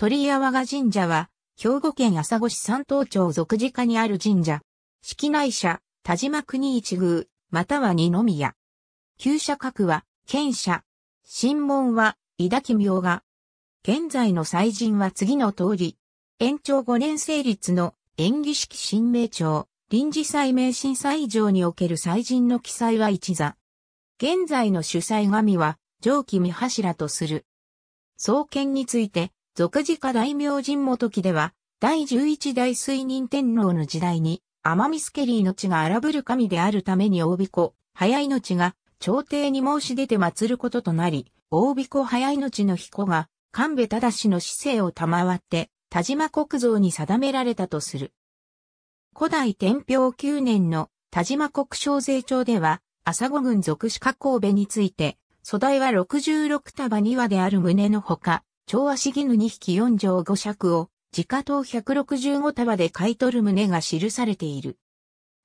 鳥居和賀神社は、兵庫県朝来市三島町俗寺下にある神社。式内社、田島国一宮、または二宮。旧社格は、県社。神門は、伊田木明が。現在の祭神は次の通り。延長5年成立の演技式新名町、臨時祭名審祭以上における祭神の記載は一座。現在の主催神は、上記三柱とする。創建について、俗字家大名神元記では、第11代水任天皇の時代に、天ミスケリーの地が荒ぶる神であるために大子、早い命が、朝廷に申し出て祀ることとなり、大子早いのの彦が、神戸忠の市政を賜って、田島国造に定められたとする。古代天平9年の田島国小税庁では、朝子軍属歯科神戸について、素材は66束2である旨のほか、超足絹2匹4畳5尺を、自家当165束で買い取る旨が記されている。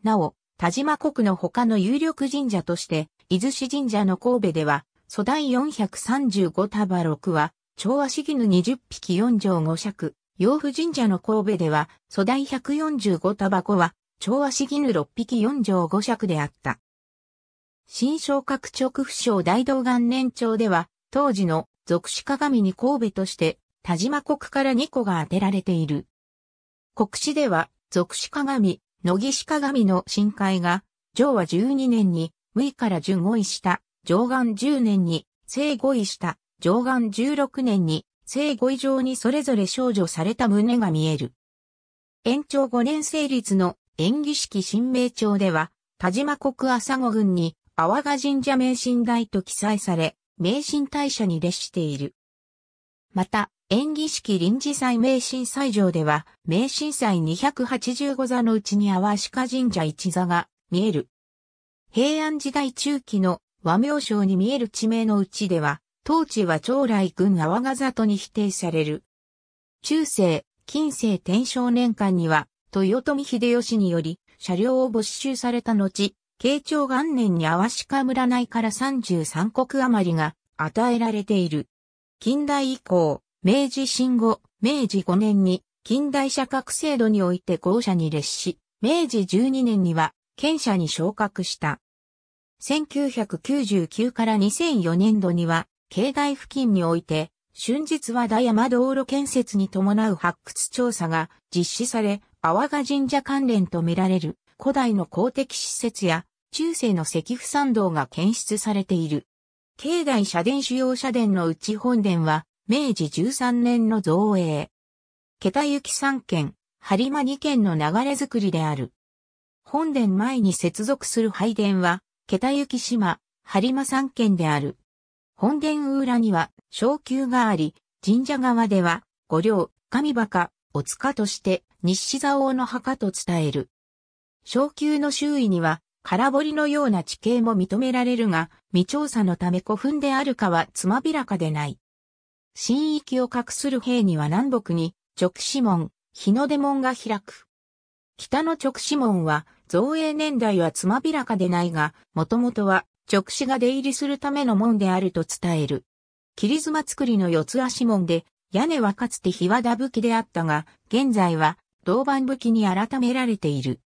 なお、田島国の他の有力神社として、伊豆市神社の神戸では、粗大435束6は、超足絹20匹4畳5尺。洋府神社の神戸では、粗大145束5は、超足絹6匹4畳5尺であった。新昇格直不祥大道元年朝では、当時の属種鏡に神戸として、田島国から2個が当てられている。国史では、属種鏡、野岸鏡の深海が、上和12年に、無位から順5位した、上岸10年に、正5位した、上岸16年に、正5位上にそれぞれ少女された胸が見える。延長5年成立の演技式新名帳では、田島国朝子軍に、阿波賀神社名神台と記載され、名神大社に列している。また、演技式臨時祭名神祭場では、名神祭285座のうちに淡鹿神社一座が見える。平安時代中期の和名称に見える地名のうちでは、当地は将来軍淡賀里に否定される。中世、近世天正年間には、豊臣秀吉により、車両を没収された後、慶長元年に淡鹿村内から33国余りが与えられている。近代以降、明治新後、明治5年に近代社格制度において校舎に列し、明治12年には県舎に昇格した。1999から2004年度には、境内付近において、春日和田山道路建設に伴う発掘調査が実施され、阿波賀神社関連とみられる古代の公的施設や中世の石府参道が検出されている。境内社殿主要社殿のうち本殿は明治13年の造営。桁行き3県、播磨2県の流れ作りである。本殿前に接続する拝殿は、桁行き島、播磨3県である。本殿裏には、小宮があり、神社側では、五稜、神馬鹿、お塚として、西座王の墓と伝える。昇級の周囲には、空堀のような地形も認められるが、未調査のため古墳であるかはつまびらかでない。新域を隠する兵には南北に、直視門、日の出門が開く。北の直視門は、造営年代はつまびらかでないが、もともとは直視が出入りするための門であると伝える。切妻造りの四つ足門で、屋根はかつて日和田武器であったが、現在は銅板武器に改められている。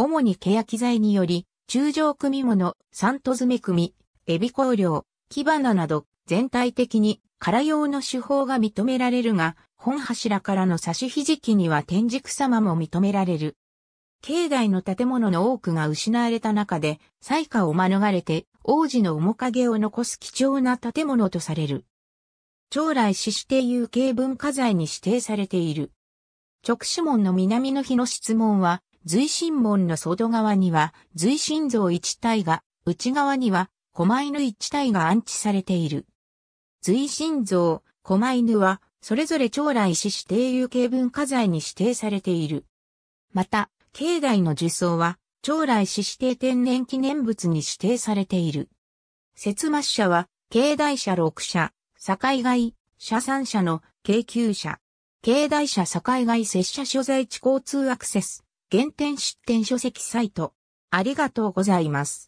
主に欅材により、中上組物、三戸詰組、エビ香料、木花など、全体的に空用の手法が認められるが、本柱からの差しひじきには天竺様も認められる。境内の建物の多くが失われた中で、災禍を免れて、王子の面影を残す貴重な建物とされる。将来死指定有形文化財に指定されている。直視門の南の日の質問は、随心門の外側には随心像一体が、内側には狛犬一体が安置されている。随心像、狛犬は、それぞれ将来市指定有形文化財に指定されている。また、境内の樹層は、将来市指定天然記念物に指定されている。節末社は、境内社6社、境外、社3社の京急社。境内社境外拙者所在地交通アクセス。原点出典書籍サイト。ありがとうございます。